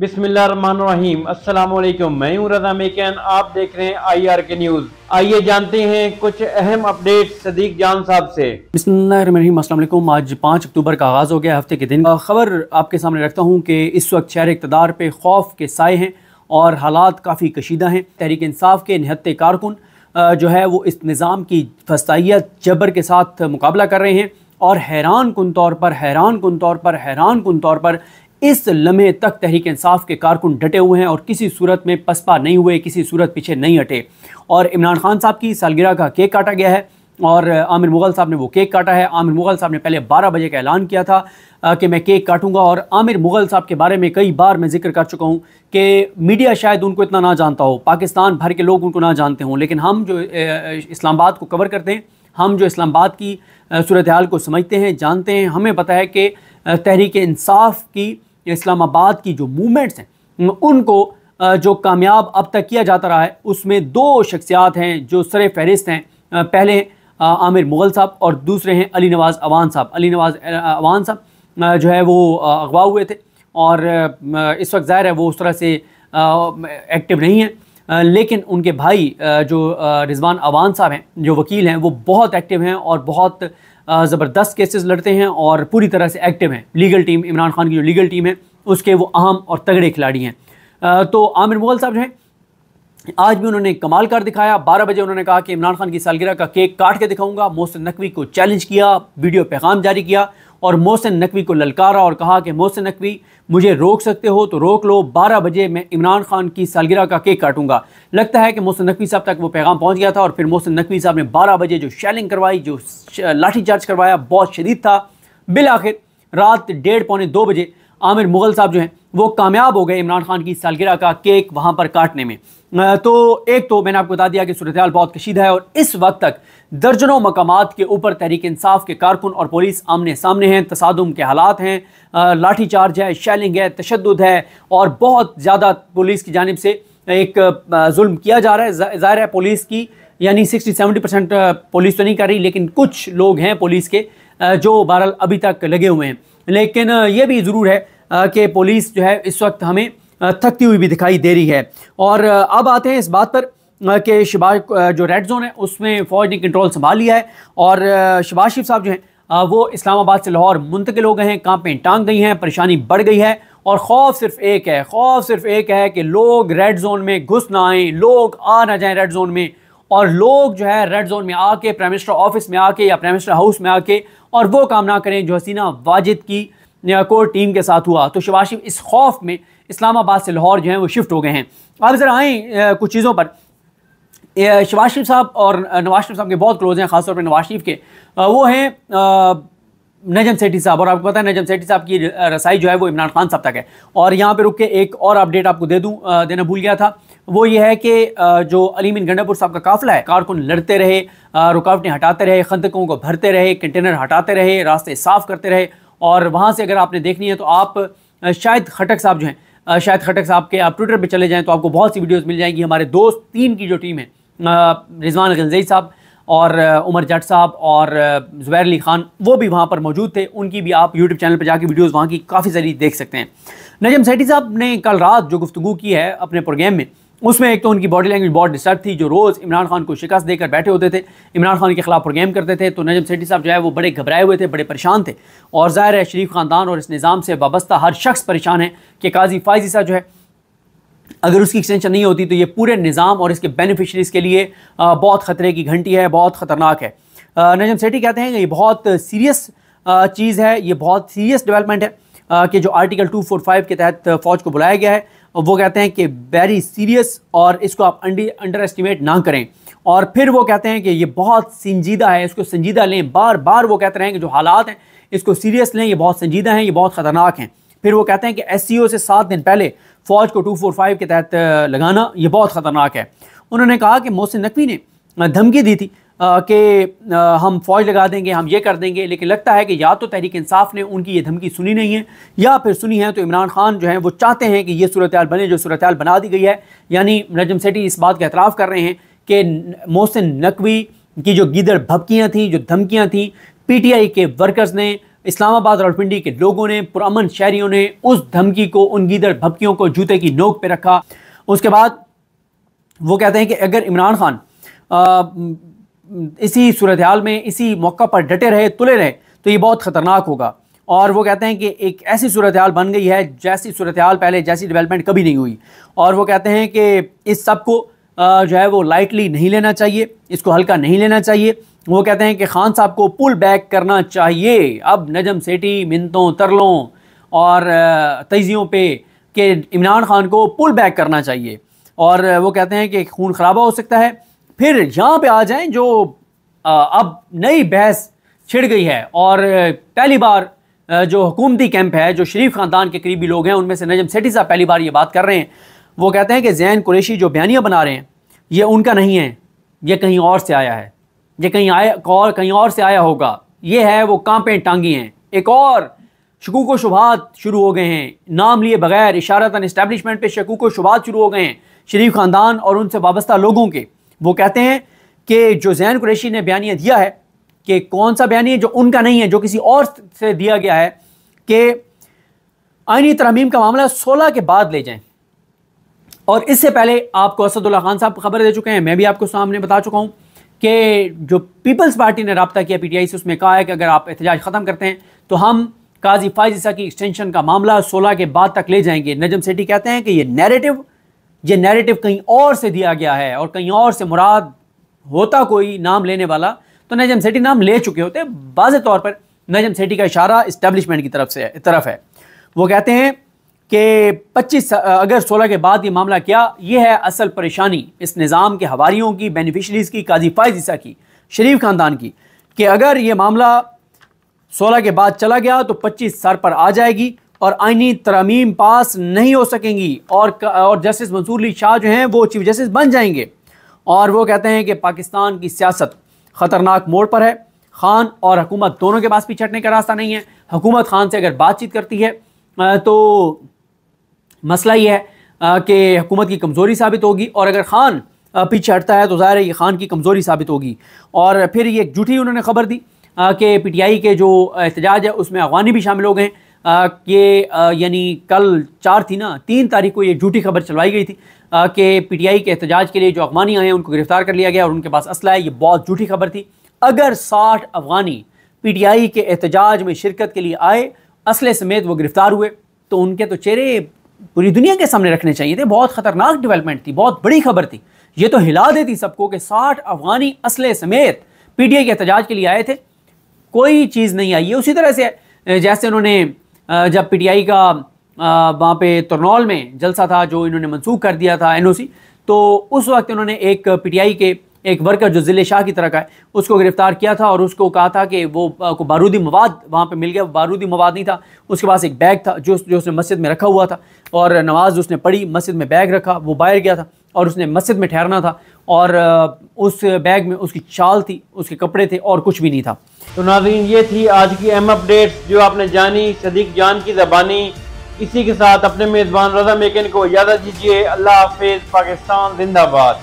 बिस्मिल्लाम असलम मैं हूं रजा मेकैन आप देख रहे हैं आई आर के न्यूज़ आइए जानते हैं कुछ अहम अपडेट सदीक जान साहब से बिस्मिल्लाम आज पाँच अक्टूबर का आगाज़ हो गया हफ्ते के दिन खबर आपके सामने रखता हूँ कि इस वक्त शहर इकतदार पे खौफ के साए हैं और हालात काफ़ी कशीदा हैं तहरीक इंसाफ के निहत्ते कारकुन जो है वो इस निज़ाम की फसाइत जबर के साथ मुकाबला कर रहे हैं और हैरान कन तौर पर हैरान कन तौर पर हैरान कन तौर पर इस लम्हे तक तहरीक इंसाफ के कारकुन डटे हुए हैं और किसी सूरत में पसपा नहीं हुए किसी सूरत पीछे नहीं हटे और इमरान खान साहब की सालगिरह का केक काटा गया है और आमिर मुग़ल साहब ने वो केक काटा है आमिर मुग़ल साहब ने पहले 12 बजे का ऐलान किया था कि मैं केक काटूंगा और आमिर मुग़ल साहब के बारे में कई बार मैं जिक्र कर चुका हूँ कि मीडिया शायद उनको इतना ना जानता हो पाकिस्तान भर के लोग उनको ना जानते हों लेकिन हम जो इस्लामाबाद को कवर करते हैं हम जो इस्लामाबाद की सूरत हाल को समझते हैं जानते हैं हमें पता है कि तहरीक इंसाफ की इस्लामाबाद की जो मूवमेंट्स हैं उनको जो कामयाब अब तक किया जाता रहा है उसमें दो शख्सियात हैं जो सर फहरिस्त हैं पहले आमिर मुग़ल साहब और दूसरे हैं अली नवाज़ अवान साहब अली नवाज़ अवान साहब जो है वो अगवा हुए थे और इस वक्त ज़ाहिर है वो उस तरह से एक्टिव नहीं हैं लेकिन उनके भाई जो रिजवान अवान साहब हैं जो वकील हैं वो बहुत एक्टिव हैं और बहुत ज़बरदस्त केसेस लड़ते हैं और पूरी तरह से एक्टिव हैं लीगल टीम इमरान खान की जो लीगल टीम है उसके वो अहम और तगड़े खिलाड़ी हैं तो आमिर मुगल साहब जो हैं आज भी उन्होंने कमाल कर दिखाया बारह बजे उन्होंने कहा कि इमरान खान की सालगिरह का केक काट के दिखाऊंगा मोहसिन नकवी को चैलेंज किया वीडियो पैगाम जारी किया और मोहसिन नकवी को ललकारा और कहा कि मोहसिन नकवी मुझे रोक सकते हो तो रोक लो बारह बजे मैं इमरान खान की सालगिरह का केक काटूंगा लगता है कि मोहसिन नकवी साहब तक वो पैगाम पहुंच गया था और फिर मोहसिन नकवी साहब ने बारह बजे जो शैलिंग करवाई जो लाठी चार्ज करवाया बहुत शदीद था बिल आखिर रात डेढ़ पौने दो बजे आमिर मुग़ल साहब जो हैं वो कामयाब हो गए इमरान खान की सालगिरह का केक वहाँ पर काटने में तो एक तो मैंने आपको बता दिया कि सूरत बहुत कशीदा है और इस वक्त तक दर्जनों मकाम के ऊपर तहरीक इंसाफ के कारकुन और पुलिस आमने सामने हैं तसादम के हालात हैं लाठीचार्ज है शैलिंग है तशद है और बहुत ज़्यादा पुलिस की जानब से एक जुल्म किया जा रहा है ज़ाहिर है पुलिस की यानी सिक्सटी सेवेंटी परसेंट पुलिस तो नहीं कर रही लेकिन कुछ लोग हैं पुलिस के जो बहरहाल अभी तक लगे हुए हैं लेकिन ये भी ज़रूर है कि पुलिस जो है इस वक्त हमें थकती हुई भी दिखाई दे रही है और अब आते हैं इस बात पर कि शबाज जो रेड जोन है उसमें फ़ौज ने कंट्रोल संभाल लिया है और शबाज शिफ साहब जो हैं वो इस्लामाबाद से लाहौर मुंतकिल हो गए हैं कांपें टांग गई हैं परेशानी बढ़ गई है और खौफ सिर्फ एक है खौफ सिर्फ एक है कि लोग रेड जोन में घुस ना आएँ लोग आ ना जाएँ रेड जोन में और लोग जो है रेड जोन में आके प्राइम मिनिस्टर ऑफिस में आके या प्राइम मिनिस्टर हाउस में आके और वो काम ना करें जो हसीना वाजिद की कोर टीम के साथ हुआ तो शिवाशिव इस खौफ में इस्लामाबाद से लाहौर जो है वो शिफ्ट हो गए हैं अब ज़रा आए कुछ चीज़ों पर शिवाज साहब और नवाज शरीफ साहब के बहुत क्लोज हैं खासतौर पर नवाज शरीफ के वो हैं नजम सेठी साहब और आपको पता है नजम सेठी साहब की रसाई जो है वो इमरान खान साहब तक है और यहाँ पे रुक के एक और अपडेट आपको दे दूँ देना भूल गया था वो ये है कि जो अलीमिन गंडापुर साहब का काफिला है कारकुन लड़ते रहे रुकावटें हटाते रहे खंदकों को भरते रहे कंटेनर हटाते रहे रास्ते साफ करते रहे और वहाँ से अगर आपने देखनी है तो आप शायद खटक साहब जो हैं शायद खटक साहब के आप ट्विटर पर चले जाएँ तो आपको बहुत सी वीडियोज़ मिल जाएंगी हमारे दोस्त तीन की जो टीम है रिजवान गंजई साहब और उमर जट साहब और ज़ुबैर अली ख़ान वो भी वहाँ पर मौजूद थे उनकी भी आप यूट्यूब चैनल पर जाकर वीडियोज़ वहाँ की काफ़ी सारी देख सकते हैं नजम सेठी साहब ने कल रात जो गुफ्तु की है अपने प्रोग्राम में उसमें एक तो उनकी बॉडी लैंग्वेज बहुत डिस्टर्ब थी जो रोज़ इमरान खान को शिकस्त देकर बैठे होते थे इमरान खान के खिलाफ प्रोग्राम करते थे तो नजम सेठी साहब जो है वो बड़े घबराए हुए थे बड़े परेशान थे और ज़ाहिर है शरीफ ख़ानदान और इस निज़ाम से वाबस्ता हर शख्स परेशान है कि काजी फायजी साहब जो है अगर उसकी एक्सटेंशन नहीं होती तो ये पूरे निज़ाम और इसके बेनिफिशरीज़ के लिए बहुत ख़तरे की घंटी है बहुत ख़तरनाक है नजम सेठी कहते हैं कि ये बहुत सीरियस चीज़ है ये बहुत सीरियस डेवलपमेंट है कि जो आर्टिकल 245 के तहत फ़ौज को बुलाया गया है वो कहते हैं कि वेरी सीरियस और इसको आप अंडर एस्टिमेट ना करें और फिर वो कहते हैं कि ये बहुत संजीदा है इसको संजीदा लें बार बार वो कहते रहें कि जो हालात हैं इसको सीरियस लें ये बहुत संजीदा हैं ये बहुत ख़तरनाक हैं फिर वो कहते हैं कि एस से सात दिन पहले फ़ौज को टू फोर फाइव के तहत लगाना ये बहुत ख़तरनाक है उन्होंने कहा कि मोहसिन नकवी ने धमकी दी थी कि हम फौज लगा देंगे हम ये कर देंगे लेकिन लगता है कि या तो तहरीक इंसाफ ने उनकी ये धमकी सुनी नहीं है या फिर सुनी है तो इमरान खान जो है वो चाहते हैं कि ये सूरत बने जो सूरत बना दी गई है यानी नजम सेठी इस बात का एतराफ़ कर रहे हैं कि मोहसिन नकवी की जो गीदड़ भपकियाँ थीं जो धमकियाँ थीं आई के वर्कर्स ने इस्लामाबाद और पिंडी के लोगों ने पुरान शहरीों ने उस धमकी को उन गीदड़ भपकियों को जूते की नोक पे रखा उसके बाद वो कहते हैं कि अगर इमरान खान आ, इसी सूरत हाल में इसी मौका पर डटे रहे तुले रहे तो ये बहुत ख़तरनाक होगा और वो कहते हैं कि एक ऐसी सूरत हाल बन गई है जैसी सूरत हाल पहले जैसी डेवलपमेंट कभी नहीं हुई और वो कहते हैं कि इस सब को जो है वो लाइटली नहीं लेना चाहिए इसको हल्का नहीं लेना चाहिए वो कहते हैं कि खान साहब को पुल बैक करना चाहिए अब नजम सेठी मिनतों तरलों और तजियों पे के इमरान खान को पुल बैक करना चाहिए और वो कहते हैं कि खून खराबा हो सकता है फिर यहाँ पे आ जाएं जो अब नई बहस छिड़ गई है और पहली बार जो हुकूमती कैंप है जो शरीफ ख़ानदान के करीबी लोग हैं उनमें से नजम सेठी साहब पहली बार ये बात कर रहे हैं वो कहते हैं कि जैन कुरेशी जो बयानियाँ बना रहे हैं ये उनका नहीं है ये कहीं और से आया है ये कहीं आया और कहीं और से आया होगा ये है वो कांपें टांगी हैं एक और शकूक व शुबात शुरू हो गए हैं नाम लिए बगैर इशारतन इस्टेबलिशमेंट पे शकूक व शुबात शुरू हो गए हैं शरीफ ख़ानदान और उनसे वाबस्ता लोगों के वो कहते हैं कि जो जैन कुरेशी ने बयानिया दिया है कि कौन सा है जो उनका नहीं है जो किसी और से दिया गया है कि आइनी तरमीम का मामला सोलह के बाद ले जाएँ और इससे पहले आपको असदुल्ला खान साहब खबर दे चुके हैं मैं भी आपको सामने बता चुका हूँ कि जो पीपल्स पार्टी ने रबता किया पीटीआई से उसमें कहा है कि अगर आप एहतजाज ख़त्म करते हैं तो हम काजी फायजिसा की एक्सटेंशन का मामला सोलह के बाद तक ले जाएंगे नजम सेठी कहते हैं कि ये नैरेटिव ये नैरेटिव कहीं और से दिया गया है और कहीं और से मुराद होता कोई नाम लेने वाला तो नजम सेठी नाम ले चुके होते वाज तौर पर नजम सेठी का इशारा इस्टेब्लिशमेंट की तरफ से तरफ है वो कहते हैं कि 25 अगर 16 के बाद ये मामला क्या ये है असल परेशानी इस निज़ाम के हवारीयों की बेनिफिशरीज की काजी फायज की शरीफ ख़ानदान की कि अगर ये मामला 16 के बाद चला गया तो 25 सर पर आ जाएगी और आइनी तरमीम पास नहीं हो सकेंगी और और जस्टिस मंसूर अली शाह जो हैं वो चीफ जस्टिस बन जाएंगे और वो कहते हैं कि पाकिस्तान की सियासत ख़तरनाक मोड़ पर है खान और हुकूमत दोनों के पास भी छटने का रास्ता नहीं है हुकूमत खान से अगर बातचीत करती है तो मसला ये है कि हुकूमत की कमज़ोरी साबित होगी और अगर खान पीछे हटता है तो ज़ाहिर है ये खान की कमज़ोरी साबित होगी और फिर ये एक झूठी उन्होंने खबर दी कि पी टी आई के जो एहतजाज है उसमें अफगानी भी शामिल हो गए कि यानी कल चार थी ना तीन तारीख को ये झूठी खबर चलवाई गई थी कि पी टी आई के एहतजाज के लिए जो अफगानी आए हैं उनको गिरफ़्तार कर लिया गया और उनके पास असला है ये बहुत झूठी खबर थी अगर साठ अफगानी पी टी आई के एहतजाज में शिरकत के लिए आए असले समेत वो गिरफ़्तार हुए तो उनके तो चेहरे पूरी दुनिया के सामने रखने चाहिए थे बहुत ख़तरनाक डेवलपमेंट थी बहुत बड़ी खबर थी ये तो हिला देती सबको कि साठ अफगानी असले समेत आई के एहतजाज के लिए आए थे कोई चीज़ नहीं आई है उसी तरह से जैसे उन्होंने जब पीटीआई का वहाँ पे तरनौल में जलसा था जो इन्होंने मनसूख कर दिया था एनओसी तो उस वक्त उन्होंने एक पीटीआई के एक वर्कर जो ज़िले शाह की तरह का है उसको गिरफ्तार किया था और उसको कहा था कि वो को बारूदी मवाद वहाँ पे मिल गया बारूदी मवाद नहीं था उसके पास एक बैग था जो जो उसने मस्जिद में रखा हुआ था और नमाज उसने पढ़ी मस्जिद में बैग रखा वो बाहर गया था और उसने मस्जिद में ठहरना था और उस बैग में उसकी चाल थी उसके कपड़े थे और कुछ भी नहीं था तो नाजीन ये थी आज की अहम अपडेट जो आपने जानी सदीक जान की जबानी इसी के साथ अपने मेज़बान रजा मेकिन को याद दीजिए अल्लाह हाफिज़ पाकिस्तान जिंदाबाद